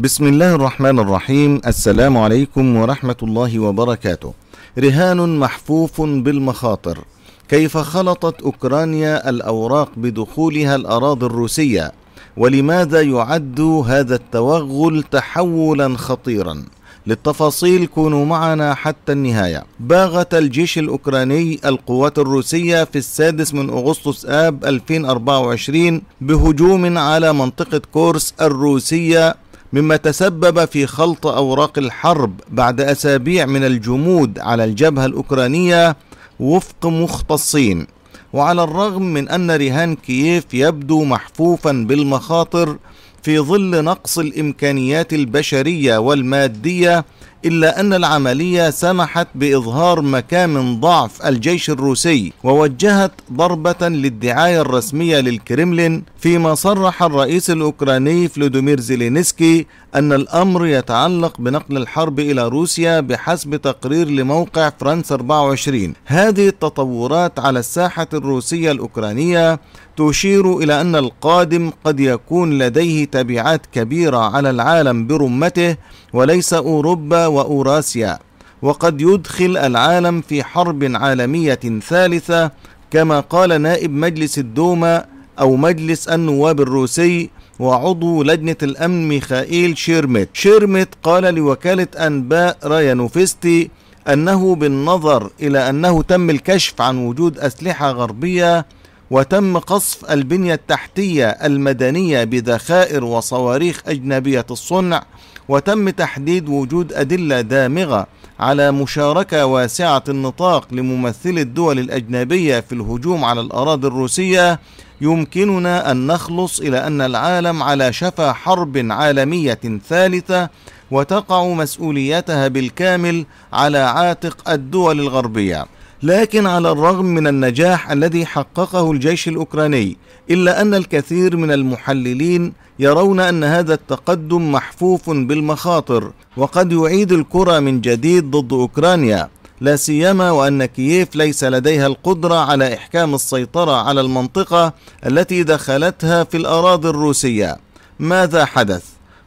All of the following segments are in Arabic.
بسم الله الرحمن الرحيم السلام عليكم ورحمة الله وبركاته رهان محفوف بالمخاطر كيف خلطت أوكرانيا الأوراق بدخولها الأراضي الروسية ولماذا يعد هذا التوغل تحولا خطيرا للتفاصيل كونوا معنا حتى النهاية باغت الجيش الأوكراني القوات الروسية في السادس من أغسطس آب 2024 بهجوم على منطقة كورس الروسية مما تسبب في خلط أوراق الحرب بعد أسابيع من الجمود على الجبهة الأوكرانية وفق مختصين وعلى الرغم من أن رهان كييف يبدو محفوفا بالمخاطر في ظل نقص الإمكانيات البشرية والمادية إلا أن العملية سمحت بإظهار مكامن ضعف الجيش الروسي ووجهت ضربة للدعاية الرسمية للكريملين فيما صرح الرئيس الأوكراني فلوديمير زيلينسكي أن الأمر يتعلق بنقل الحرب إلى روسيا بحسب تقرير لموقع فرانس 24 هذه التطورات على الساحة الروسية الأوكرانية تشير إلى أن القادم قد يكون لديه تبعات كبيرة على العالم برمته وليس أوروبا وأوراسيا وقد يدخل العالم في حرب عالمية ثالثة كما قال نائب مجلس الدوما أو مجلس النواب الروسي وعضو لجنة الأمن ميخائيل شيرمت شيرمت قال لوكالة أنباء رايانوفيستي أنه بالنظر إلى أنه تم الكشف عن وجود أسلحة غربية وتم قصف البنية التحتية المدنية بذخائر وصواريخ أجنبية الصنع وتم تحديد وجود أدلة دامغة على مشاركة واسعة النطاق لممثلي الدول الأجنبية في الهجوم على الأراضي الروسية يمكننا أن نخلص إلى أن العالم على شفا حرب عالمية ثالثة وتقع مسؤوليتها بالكامل على عاتق الدول الغربيه لكن على الرغم من النجاح الذي حققه الجيش الاوكراني الا ان الكثير من المحللين يرون ان هذا التقدم محفوف بالمخاطر وقد يعيد الكره من جديد ضد اوكرانيا لا سيما وان كييف ليس لديها القدره على احكام السيطره على المنطقه التي دخلتها في الاراضي الروسيه ماذا حدث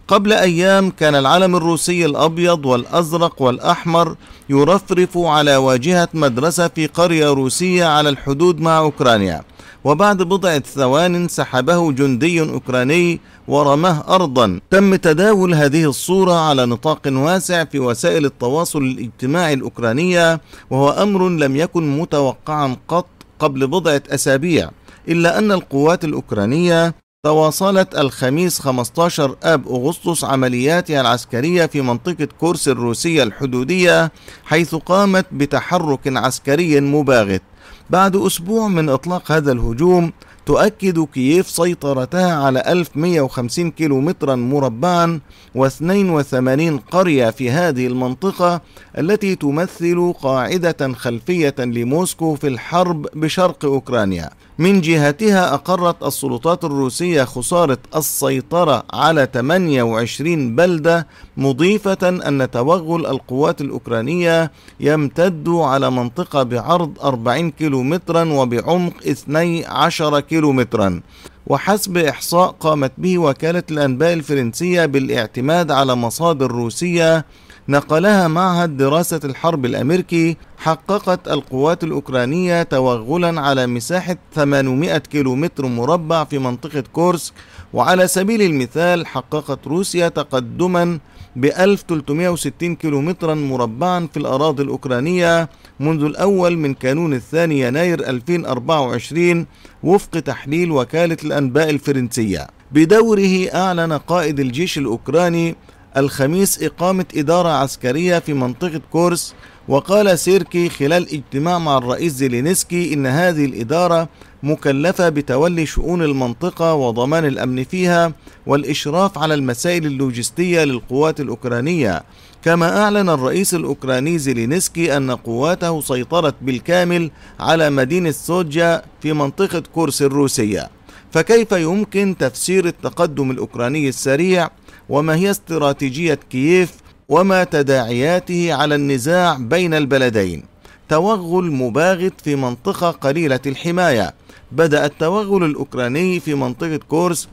قبل أيام كان العلم الروسي الأبيض والأزرق والأحمر يرفرف على واجهة مدرسة في قرية روسية على الحدود مع أوكرانيا وبعد بضعة ثوان سحبه جندي أوكراني ورماه أرضا تم تداول هذه الصورة على نطاق واسع في وسائل التواصل الاجتماعي الأوكرانية وهو أمر لم يكن متوقعا قط قبل بضعة أسابيع إلا أن القوات الأوكرانية تواصلت الخميس 15 آب أغسطس عملياتها العسكرية في منطقة كورس الروسية الحدودية حيث قامت بتحرك عسكري مباغت بعد أسبوع من إطلاق هذا الهجوم تؤكد كييف سيطرتها على 1150 كيلومترا مربعا و82 قرية في هذه المنطقة التي تمثل قاعدة خلفية لموسكو في الحرب بشرق أوكرانيا من جهتها أقرت السلطات الروسية خسارة السيطرة على 28 بلدة مضيفة أن توغل القوات الأوكرانية يمتد على منطقة بعرض 40 كيلو مترا وبعمق 12 كيلو مترا وحسب إحصاء قامت به وكالة الأنباء الفرنسية بالاعتماد على مصادر روسية نقلها معهد دراسة الحرب الأمريكي حققت القوات الأوكرانية توغلا على مساحة 800 كيلومتر مربع في منطقة كورسك وعلى سبيل المثال حققت روسيا تقدما ب 1360 كيلومترا مربعا في الأراضي الأوكرانية منذ الأول من كانون الثاني يناير 2024 وفق تحليل وكالة الأنباء الفرنسية بدوره أعلن قائد الجيش الأوكراني الخميس إقامة إدارة عسكرية في منطقة كورس وقال سيركي خلال اجتماع مع الرئيس زيلينسكي إن هذه الإدارة مكلفة بتولي شؤون المنطقة وضمان الأمن فيها والإشراف على المسائل اللوجستية للقوات الأوكرانية كما أعلن الرئيس الأوكراني زيلينسكي أن قواته سيطرت بالكامل على مدينة سوجيا في منطقة كورس الروسية فكيف يمكن تفسير التقدم الأوكراني السريع وما هي استراتيجية كييف وما تداعياته على النزاع بين البلدين توغل مباغت في منطقة قليلة الحماية بدأ التوغل الأوكراني في منطقة كورس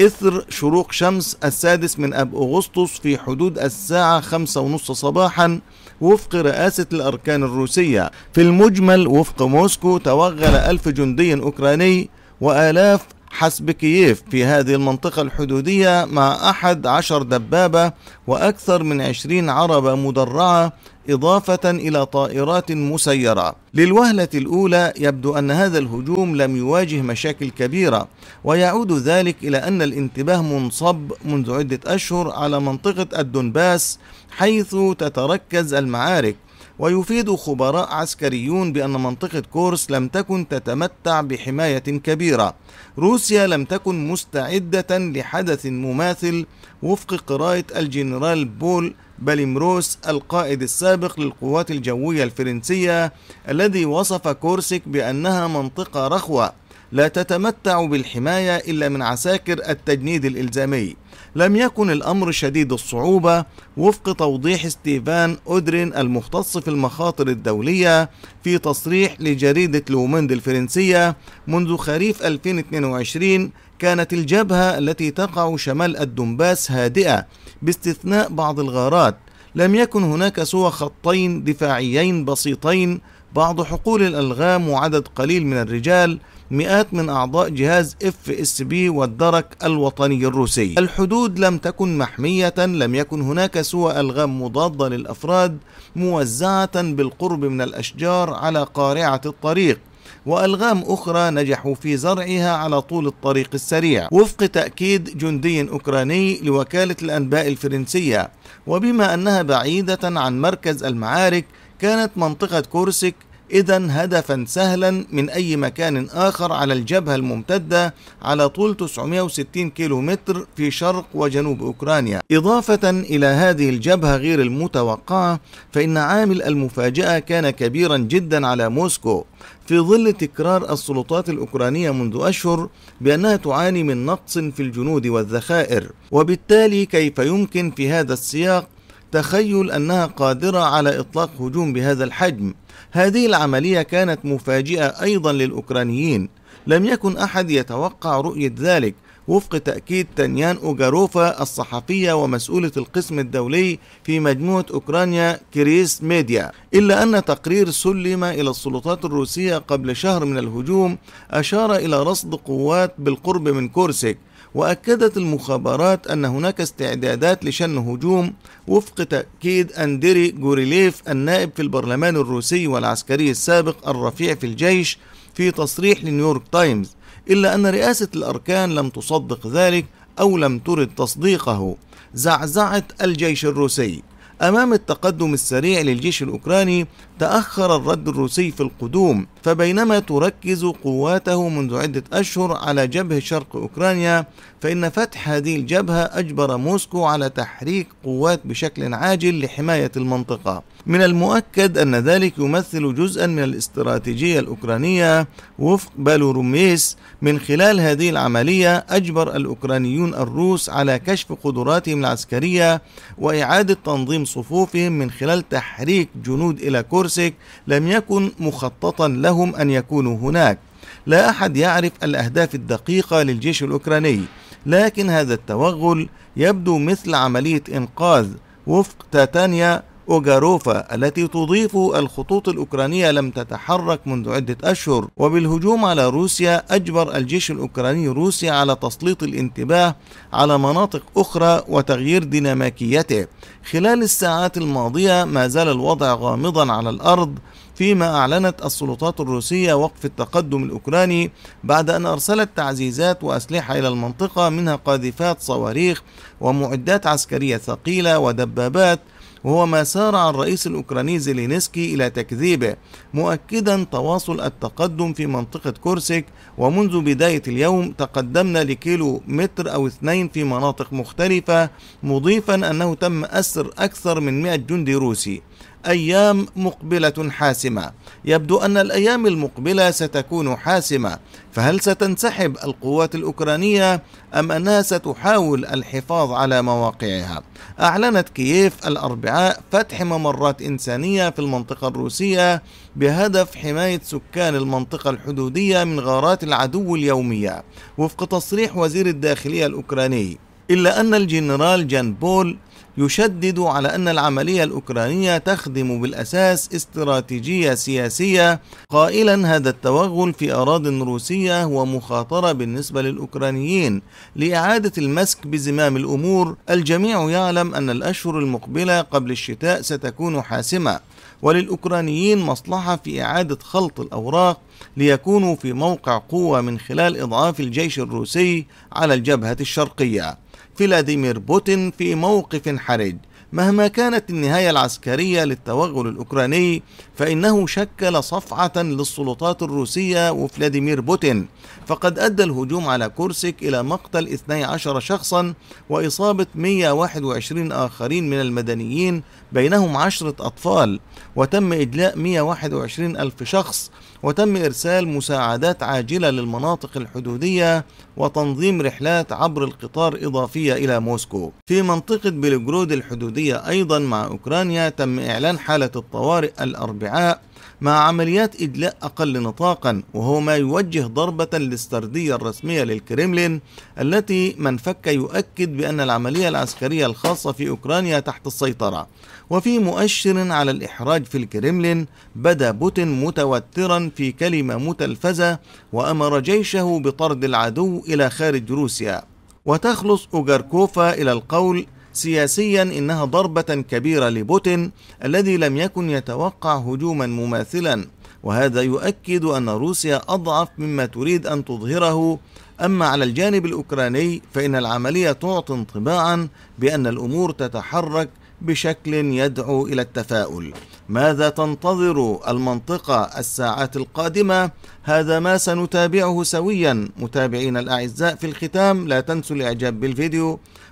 إثر شروق شمس السادس من أب أغسطس في حدود الساعة خمسة ونصف صباحا وفق رئاسة الأركان الروسية في المجمل وفق موسكو توغل ألف جندي أوكراني وآلاف حسب كييف في هذه المنطقة الحدودية مع أحد عشر دبابة وأكثر من عشرين عربة مدرعة إضافة إلى طائرات مسيرة للوهلة الأولى يبدو أن هذا الهجوم لم يواجه مشاكل كبيرة ويعود ذلك إلى أن الانتباه منصب منذ عدة أشهر على منطقة الدنباس حيث تتركز المعارك ويفيد خبراء عسكريون بأن منطقة كورس لم تكن تتمتع بحماية كبيرة روسيا لم تكن مستعدة لحدث مماثل وفق قراءة الجنرال بول باليمروس القائد السابق للقوات الجوية الفرنسية الذي وصف كورسك بأنها منطقة رخوة لا تتمتع بالحماية إلا من عساكر التجنيد الإلزامي لم يكن الأمر شديد الصعوبة وفق توضيح ستيفان أودرين المختص في المخاطر الدولية في تصريح لجريدة لوموند الفرنسية منذ خريف 2022 كانت الجبهة التي تقع شمال الدنباس هادئة باستثناء بعض الغارات لم يكن هناك سوى خطين دفاعيين بسيطين بعض حقول الألغام وعدد قليل من الرجال مئات من أعضاء جهاز اف اس بي والدرك الوطني الروسي الحدود لم تكن محمية لم يكن هناك سوى ألغام مضادة للأفراد موزعة بالقرب من الأشجار على قارعة الطريق وألغام أخرى نجحوا في زرعها على طول الطريق السريع وفق تأكيد جندي أوكراني لوكالة الأنباء الفرنسية وبما أنها بعيدة عن مركز المعارك كانت منطقة كورسك إذا هدفا سهلا من أي مكان آخر على الجبهة الممتدة على طول 960 كيلومتر في شرق وجنوب أوكرانيا إضافة إلى هذه الجبهة غير المتوقعة فإن عامل المفاجأة كان كبيرا جدا على موسكو في ظل تكرار السلطات الأوكرانية منذ أشهر بأنها تعاني من نقص في الجنود والذخائر وبالتالي كيف يمكن في هذا السياق تخيل أنها قادرة على إطلاق هجوم بهذا الحجم هذه العملية كانت مفاجئة أيضا للأوكرانيين لم يكن أحد يتوقع رؤية ذلك وفق تأكيد تنيان أوجاروفا الصحفية ومسؤولة القسم الدولي في مجموعة أوكرانيا كريس ميديا إلا أن تقرير سلم إلى السلطات الروسية قبل شهر من الهجوم أشار إلى رصد قوات بالقرب من كورسك وأكدت المخابرات أن هناك استعدادات لشن هجوم وفق تأكيد أندري جوريليف النائب في البرلمان الروسي والعسكري السابق الرفيع في الجيش في تصريح لنيويورك تايمز إلا أن رئاسة الأركان لم تصدق ذلك أو لم ترد تصديقه زعزعة الجيش الروسي أمام التقدم السريع للجيش الأوكراني تأخر الرد الروسي في القدوم فبينما تركز قواته منذ عدة أشهر على جبهة شرق أوكرانيا فإن فتح هذه الجبهة أجبر موسكو على تحريك قوات بشكل عاجل لحماية المنطقة من المؤكد أن ذلك يمثل جزءا من الاستراتيجية الأوكرانية وفق بالوروميس من خلال هذه العملية أجبر الأوكرانيون الروس على كشف قدراتهم العسكرية وإعادة تنظيم صفوفهم من خلال تحريك جنود إلى كورسك لم يكن مخططا له لهم أن يكونوا هناك لا أحد يعرف الأهداف الدقيقة للجيش الأوكراني لكن هذا التوغل يبدو مثل عملية إنقاذ وفق تاتانيا أوغاروفا التي تضيف الخطوط الأوكرانية لم تتحرك منذ عدة أشهر وبالهجوم على روسيا أجبر الجيش الأوكراني روسيا على تسليط الانتباه على مناطق أخرى وتغيير ديناميكيته خلال الساعات الماضية ما زال الوضع غامضا على الأرض فيما أعلنت السلطات الروسية وقف التقدم الأوكراني بعد أن أرسلت تعزيزات وأسلحة إلى المنطقة منها قاذفات صواريخ ومعدات عسكرية ثقيلة ودبابات وهو ما سارع الرئيس الأوكراني زيلينسكي إلى تكذيبه مؤكدا تواصل التقدم في منطقة كورسك ومنذ بداية اليوم تقدمنا لكيلو متر أو اثنين في مناطق مختلفة مضيفا أنه تم أسر أكثر من 100 جندي روسي أيام مقبلة حاسمة يبدو أن الأيام المقبلة ستكون حاسمة فهل ستنسحب القوات الأوكرانية أم أنها ستحاول الحفاظ على مواقعها أعلنت كييف الأربعاء فتح ممرات إنسانية في المنطقة الروسية بهدف حماية سكان المنطقة الحدودية من غارات العدو اليومية وفق تصريح وزير الداخلية الأوكراني إلا أن الجنرال جان بول يشدد على أن العملية الأوكرانية تخدم بالأساس استراتيجية سياسية قائلا هذا التوغل في أراضٍ روسية هو مخاطرة بالنسبة للأوكرانيين لإعادة المسك بزمام الأمور الجميع يعلم أن الأشهر المقبلة قبل الشتاء ستكون حاسمة وللأوكرانيين مصلحة في إعادة خلط الأوراق ليكونوا في موقع قوة من خلال إضعاف الجيش الروسي على الجبهة الشرقية فلاديمير بوتين في موقف حرج مهما كانت النهاية العسكرية للتوغل الأوكراني فإنه شكل صفعة للسلطات الروسية وفلاديمير بوتين فقد أدى الهجوم على كورسك إلى مقتل 12 شخصا وإصابة 121 آخرين من المدنيين بينهم عشرة أطفال وتم إجلاء 121 ألف شخص وتم إرسال مساعدات عاجلة للمناطق الحدودية وتنظيم رحلات عبر القطار إضافية إلى موسكو في منطقة بلغرود الحدودية أيضا مع أوكرانيا تم إعلان حالة الطوارئ الأربعاء مع عمليات إدلاء أقل نطاقا وهو ما يوجه ضربة للسردية الرسمية للكريملين التي من فك يؤكد بأن العملية العسكرية الخاصة في أوكرانيا تحت السيطرة وفي مؤشر على الإحراج في الكريملين بدا بوتين متوترا في كلمة متلفزة وأمر جيشه بطرد العدو إلى خارج روسيا وتخلص أوغاركوفا إلى القول سياسيا إنها ضربة كبيرة لبوتين الذي لم يكن يتوقع هجوما مماثلا وهذا يؤكد أن روسيا أضعف مما تريد أن تظهره أما على الجانب الأوكراني فإن العملية تعطي انطباعا بأن الأمور تتحرك بشكل يدعو إلى التفاؤل ماذا تنتظر المنطقة الساعات القادمة؟ هذا ما سنتابعه سويا متابعين الأعزاء في الختام لا تنسوا الإعجاب بالفيديو